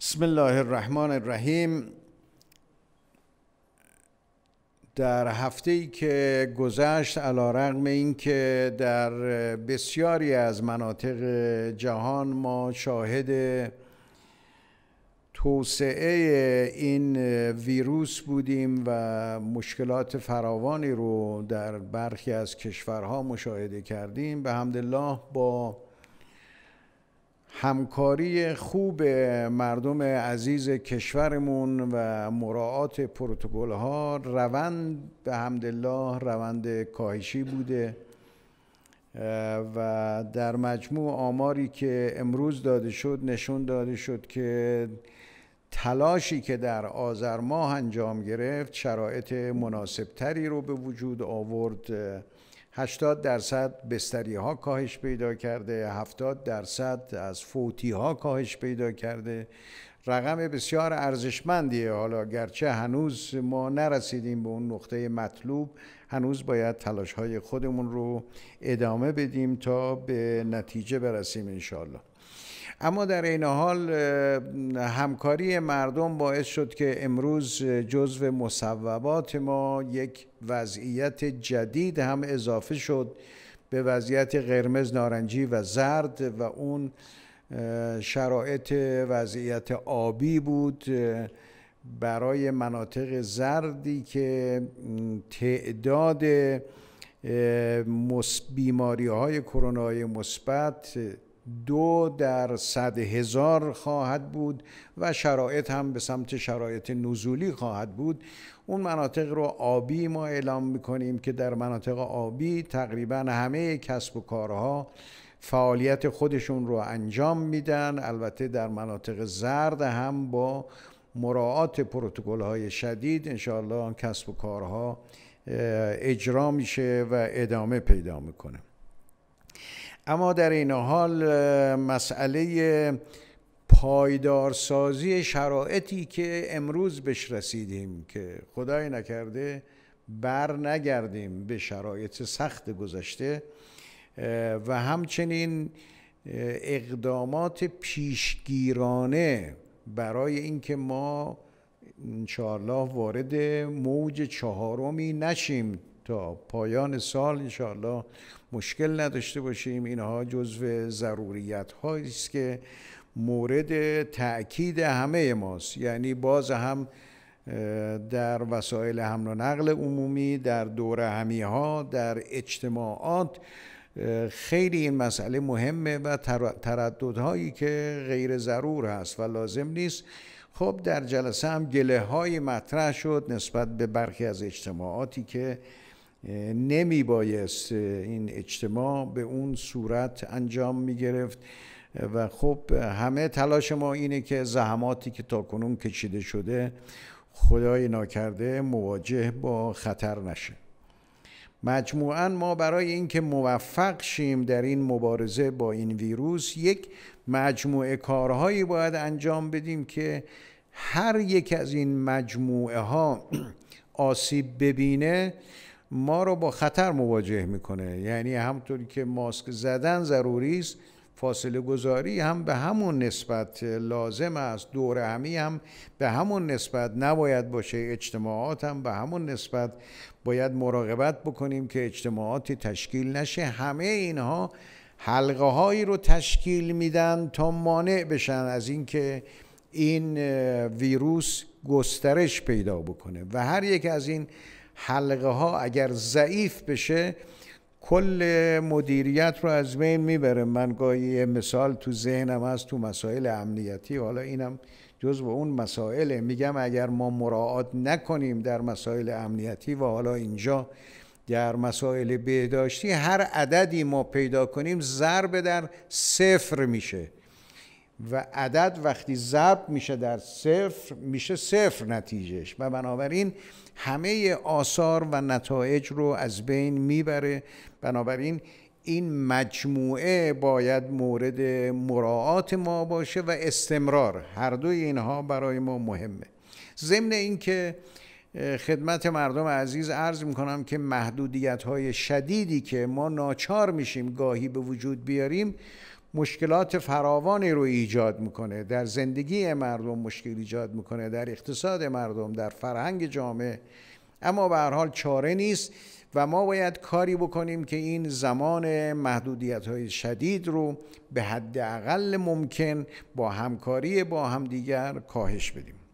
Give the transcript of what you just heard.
بسم الله الرحمن الرحیم در هفته ای که گذشت علا رقم این که در بسیاری از مناطق جهان ما شاهد توسعه این ویروس بودیم و مشکلات فراوانی رو در برخی از کشورها مشاهده کردیم به الله با همکاری خوب مردم عزیز کشورمون و مراعات پروتکل ها روند به همدلله روند کاهشی بوده و در مجموع آماری که امروز داده شد نشون داده شد که تلاشی که در آذر ماه انجام گرفت شرایط مناسبتری رو به وجود آورد 80 درصد بستری ها کاهش پیدا کرده 70 درصد از فوتی ها کاهش پیدا کرده رقم بسیار ارزشمندیه حالا گرچه هنوز ما نرسیدیم به اون نقطه مطلوب هنوز باید تلاش های خودمون رو ادامه بدیم تا به نتیجه برسیم انشالله. اما در این حال همکاری مردم باعث شد که امروز جزو مصوبات ما یک وضعیت جدید هم اضافه شد به وضعیت قرمز نارنجی و زرد و اون شرایط وضعیت آبی بود برای مناطق زردی که تعداد بیماری های کرونا مثبت دو در صد هزار خواهد بود و شرایط هم به سمت شرایط نزولی خواهد بود اون مناطق رو آبی ما اعلام میکنیم که در مناطق آبی تقریبا همه کسب و کارها فعالیت خودشون رو انجام میدن البته در مناطق زرد هم با مراعات پروتکل های شدید انشاءالله کسب و کارها اجرا میشه و ادامه پیدا میکنه اما در این حال مسئله پایدارسازی شرایطی که امروز بهش رسیدیم که خدای نکرده بر نگردیم به شرایط سخت گذشته و همچنین اقدامات پیشگیرانه برای اینکه ما انشاءالله وارد موج چهارمی نشیم تا پایان سال انشاءالله مشکل نداشته باشیم اینها جزو ضروریت است که مورد تاکید همه ماست یعنی باز هم در وسایل حمل و نقل عمومی در دور همی ها در اجتماعات خیلی این مسئله مهمه و ترددهایی که غیر ضرور هست و لازم نیست خب در جلسه هم گله های مطرح شد نسبت به برخی از اجتماعاتی که نمی بایست این اجتماع به اون صورت انجام می گرفت و خب همه تلاش ما اینه که زحماتی که تاکنون کشیده شده خدای ناکرده مواجه با خطر نشه مجموعا ما برای اینکه موفق شیم در این مبارزه با این ویروس یک مجموعه کارهایی باید انجام بدیم که هر یک از این مجموعه ها آسیب ببینه ما رو با خطر مواجه میکنه یعنی همطوری که ماسک زدن ضروری است فاصله گذاری هم به همون نسبت لازم است دور همی هم به همون نسبت نباید باشه اجتماعات هم به همون نسبت باید مراقبت بکنیم که اجتماعاتی تشکیل نشه همه اینها حلقه هایی رو تشکیل میدن تا مانع بشن از اینکه این ویروس گسترش پیدا بکنه و هر یک از این حلقه ها اگر ضعیف بشه کل مدیریت رو از بین میبره من گاهی مثال تو ذهنم هست تو مسائل امنیتی حالا اینم جز به اون مسائله میگم اگر ما مراعات نکنیم در مسائل امنیتی و حالا اینجا در مسائل بهداشتی هر عددی ما پیدا کنیم ضرب در صفر میشه و عدد وقتی ضرب میشه در صفر میشه صفر نتیجهش و بنابراین همه آثار و نتایج رو از بین میبره بنابراین این مجموعه باید مورد مراعات ما باشه و استمرار هر دوی اینها برای ما مهمه ضمن اینکه خدمت مردم عزیز عرض کنم که محدودیت های شدیدی که ما ناچار میشیم گاهی به وجود بیاریم مشکلات فراوانی رو ایجاد میکنه در زندگی مردم مشکل ایجاد میکنه در اقتصاد مردم در فرهنگ جامعه اما به هر حال چاره نیست و ما باید کاری بکنیم که این زمان محدودیت های شدید رو به حد اقل ممکن با همکاری با همدیگر کاهش بدیم